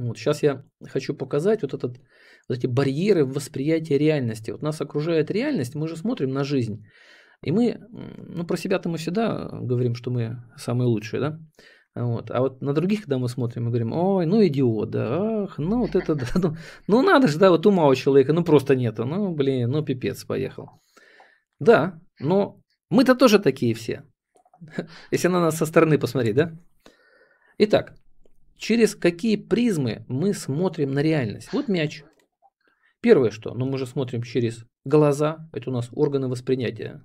Вот сейчас я хочу показать вот, этот, вот эти барьеры восприятия реальности. Вот нас окружает реальность, мы же смотрим на жизнь. И мы, ну про себя-то мы всегда говорим, что мы самые лучшие, да? Вот. А вот на других, когда мы смотрим, мы говорим, ой, ну идиот, да, ах, ну вот это, да, ну, ну надо же, да, вот ума у человека, ну просто нету, ну блин, ну пипец, поехал. Да, но мы-то тоже такие все, если на нас со стороны посмотреть, да? Итак, через какие призмы мы смотрим на реальность. Вот мяч. Первое что, ну мы же смотрим через глаза, это у нас органы восприятия,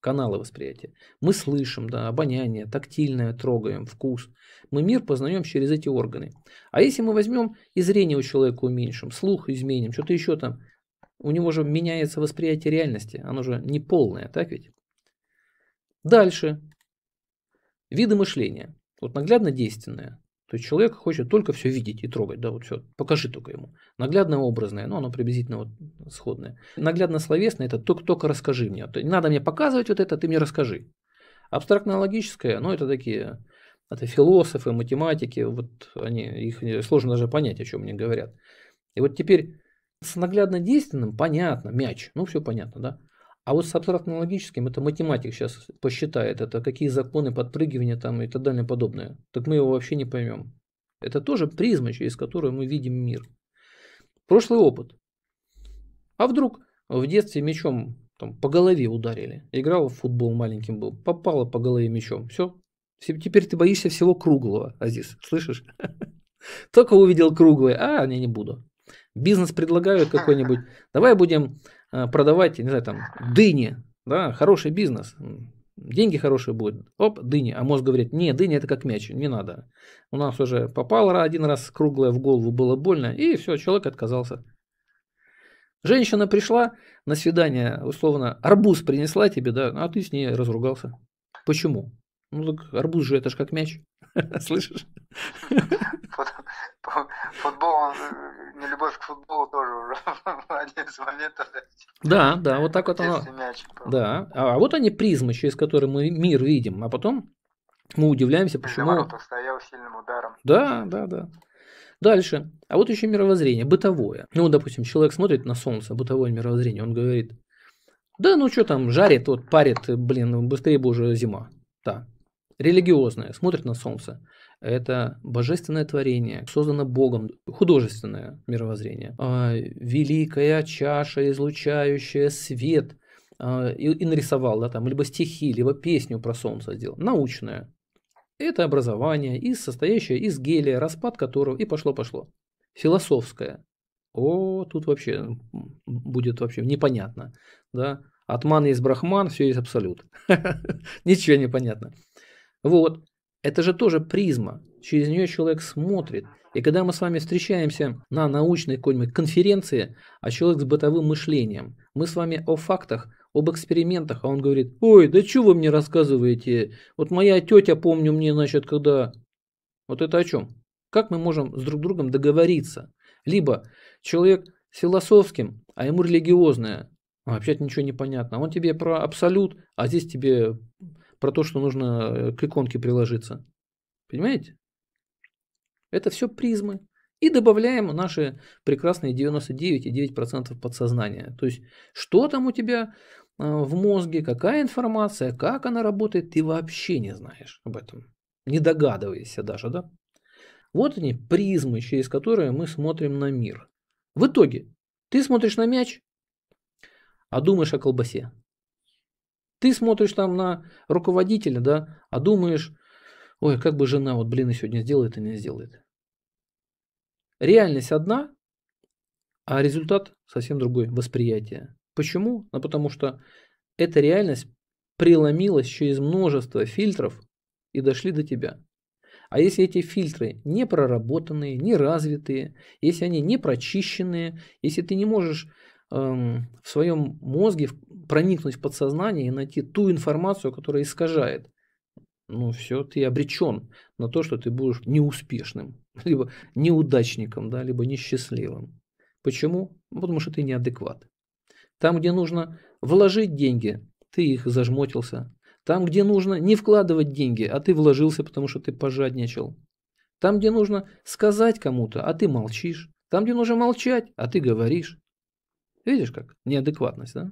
каналы восприятия. Мы слышим, да, обоняние, тактильное, трогаем, вкус. Мы мир познаем через эти органы. А если мы возьмем и зрение у человека уменьшим, слух изменим, что-то еще там, у него же меняется восприятие реальности, оно же не полное, так ведь? Дальше. Виды мышления. Вот наглядно действенное. То есть человек хочет только все видеть и трогать, да, вот все, покажи только ему. Наглядное образное, но ну, оно приблизительно вот сходное. Наглядно словесное это только, только расскажи мне. Не надо мне показывать вот это, ты мне расскажи. Абстрактно-логическое, ну это такие, это философы, математики, вот они, их сложно даже понять, о чем они говорят. И вот теперь с наглядно действенным понятно, мяч, ну все понятно, да. А вот с абстрактно-логическим, это математик сейчас посчитает, это какие законы подпрыгивания там и так далее подобное. Так мы его вообще не поймем. Это тоже призма, через которую мы видим мир. Прошлый опыт. А вдруг в детстве мечом там, по голове ударили. Играл в футбол маленьким был, попало по голове мечом. Все. Теперь ты боишься всего круглого, Азиз. Слышишь? Только увидел круглый, а не, не буду. Бизнес предлагают какой-нибудь. Давай будем Э, продавать, не знаю, там, дыни, да, хороший бизнес, деньги хорошие будут, оп, дыни, а мозг говорит, не, дыня это как мяч, не надо. У нас уже попало один раз круглое в голову, было больно, и все, человек отказался. Женщина пришла на свидание, условно, арбуз принесла тебе, да, а ты с ней разругался. Почему? Ну так арбуз же это же как мяч. Слышишь? футбол, э, не любовь к футболу тоже уже один из моментов. Да, да, вот так вот оно. да, а, а вот они призмы, через которые мы мир видим, а потом мы удивляемся, почему... стоял сильным ударом. Да, да, да. Дальше. А вот еще мировоззрение, бытовое. Ну, допустим, человек смотрит на солнце, бытовое мировоззрение, он говорит, да, ну что там, жарит, вот парит, блин, быстрее бы уже зима. Да, религиозное, смотрит на солнце. Это божественное творение, создано Богом, художественное мировоззрение. А, великая чаша, излучающая свет. А, и, и нарисовал, да, там, либо стихи, либо песню про солнце сделал. Научное. Это образование, из состоящее из гелия, распад которого, и пошло-пошло. Философское. О, тут вообще будет вообще непонятно. Да? Атман есть брахман, все есть абсолют. Ничего не понятно. Вот, это же тоже призма, через нее человек смотрит. И когда мы с вами встречаемся на научной конференции, а человек с бытовым мышлением, мы с вами о фактах, об экспериментах, а он говорит, ой, да что вы мне рассказываете? Вот моя тетя, помню мне, значит, когда... Вот это о чем? Как мы можем с друг другом договориться? Либо человек с философским, а ему религиозное, вообще вообще ничего не понятно. Он тебе про абсолют, а здесь тебе про то, что нужно э, к иконке приложиться. Понимаете? Это все призмы. И добавляем наши прекрасные 99,9% подсознания. То есть, что там у тебя э, в мозге, какая информация, как она работает, ты вообще не знаешь об этом. Не догадываешься даже, да? Вот они, призмы, через которые мы смотрим на мир. В итоге, ты смотришь на мяч, а думаешь о колбасе. Ты смотришь там на руководителя, да, а думаешь, ой, как бы жена вот блин, и сегодня сделает и не сделает. Реальность одна, а результат совсем другой, восприятие. Почему? Ну, потому что эта реальность преломилась через множество фильтров и дошли до тебя. А если эти фильтры не проработанные, не развитые, если они не прочищенные, если ты не можешь Эм, в своем мозге проникнуть в подсознание и найти ту информацию, которая искажает. Ну все, ты обречен на то, что ты будешь неуспешным, либо неудачником, да, либо несчастливым. Почему? Ну, потому что ты неадекват. Там, где нужно вложить деньги, ты их зажмотился. Там, где нужно не вкладывать деньги, а ты вложился, потому что ты пожадничал. Там, где нужно сказать кому-то, а ты молчишь. Там, где нужно молчать, а ты говоришь. Видишь как? Неадекватность, да?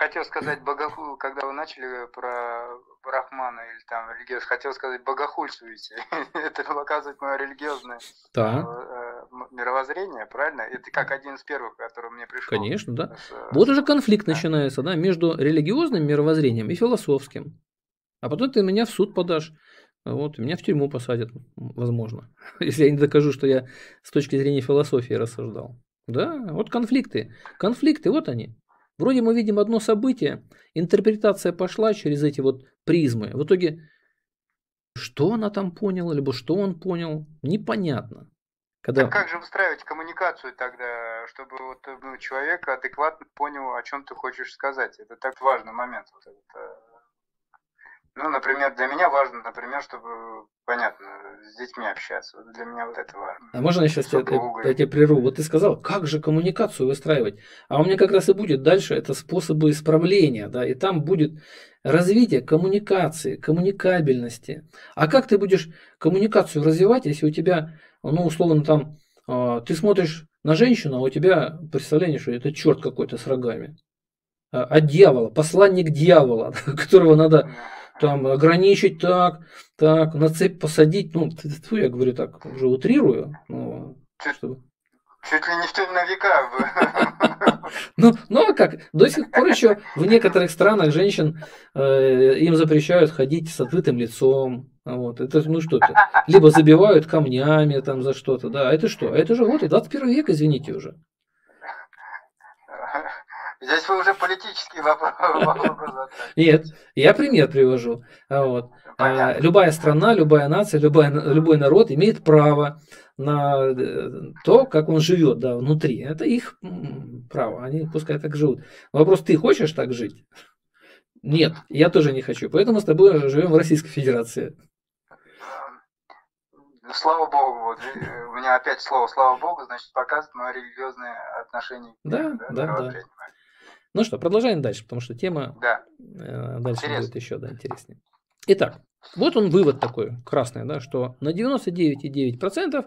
Хотел сказать богохул, когда вы начали про брахмана или там религиоз, хотел сказать богохульствуете. Это показывает мое религиозное да. Э, э, мировоззрение, правильно? Это как один из первых, который мне пришел. Конечно, да. С, э, вот уже конфликт да. начинается, да, между религиозным мировоззрением и философским. А потом ты меня в суд подашь. Вот, меня в тюрьму посадят, возможно, если я не докажу, что я с точки зрения философии рассуждал. Да, вот конфликты. Конфликты, вот они. Вроде мы видим одно событие, интерпретация пошла через эти вот призмы. В итоге, что она там поняла, либо что он понял, непонятно. Когда... Так как же выстраивать коммуникацию тогда, чтобы вот, э, ну, человек адекватно понял, о чем ты хочешь сказать? Это так важный момент. Вот этот, э, ну, например, для меня важно, например, чтобы, понятно, с детьми общаться. Вот для меня вот это важно. А можно я сейчас тебя, я тебя прерву? Вот ты сказал, как же коммуникацию выстраивать? А у меня как раз и будет дальше, это способы исправления, да, и там будет развитие коммуникации, коммуникабельности. А как ты будешь коммуникацию развивать, если у тебя, ну, условно, там, а, ты смотришь на женщину, а у тебя представление, что это черт какой-то с рогами. От а, а дьявола, посланник дьявола, которого надо там ограничить так, так, на цепь посадить. Ну, тьфу, я говорю так, уже утрирую. Но, чуть, чтобы... чуть ли не в темные века. Ну, ну а как? До сих пор еще в некоторых странах женщин э, им запрещают ходить с открытым лицом. Вот, это, ну что то Либо забивают камнями там за что-то. Да, а это что? А это же вот и 21 век, извините уже. Здесь вы уже политический вопрос Нет, я пример привожу. А вот. Ну, а любая страна, любая нация, любая, любой народ имеет право на э, то, как он живет да, внутри. Это их право, они пускай так живут. Вопрос, ты хочешь так жить? Нет, я тоже не хочу. Поэтому с тобой живем в Российской Федерации. Ну, слава Богу, вот, э, у меня опять слово «слава Богу», значит, показывает мое религиозное отношение. Да, да, да. да. Ну что, продолжаем дальше, потому что тема да. э, дальше Интересно. будет еще да, интереснее. Итак, вот он вывод такой красный, да, что на 99,9%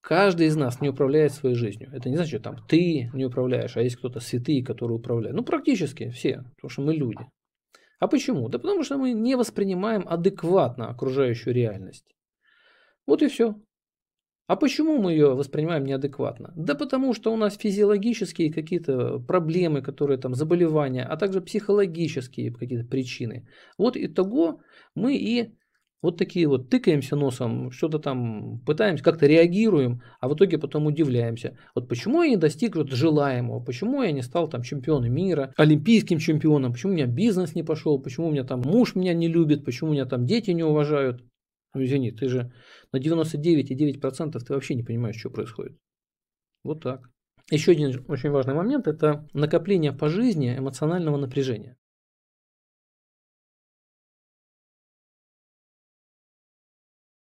каждый из нас не управляет своей жизнью. Это не значит, что там ты не управляешь, а есть кто-то святые, которые управляют. Ну, практически все, потому что мы люди. А почему? Да потому что мы не воспринимаем адекватно окружающую реальность. Вот и все. А почему мы ее воспринимаем неадекватно? Да потому что у нас физиологические какие-то проблемы, которые там заболевания, а также психологические какие-то причины. Вот итого мы и вот такие вот тыкаемся носом, что-то там пытаемся, как-то реагируем, а в итоге потом удивляемся. Вот почему я не достиг вот желаемого, почему я не стал там чемпионом мира, олимпийским чемпионом, почему у меня бизнес не пошел, почему у меня там муж меня не любит, почему у меня там дети не уважают. Ну, извини, ты же на 99,9% ты вообще не понимаешь, что происходит. Вот так. Еще один очень важный момент – это накопление по жизни эмоционального напряжения.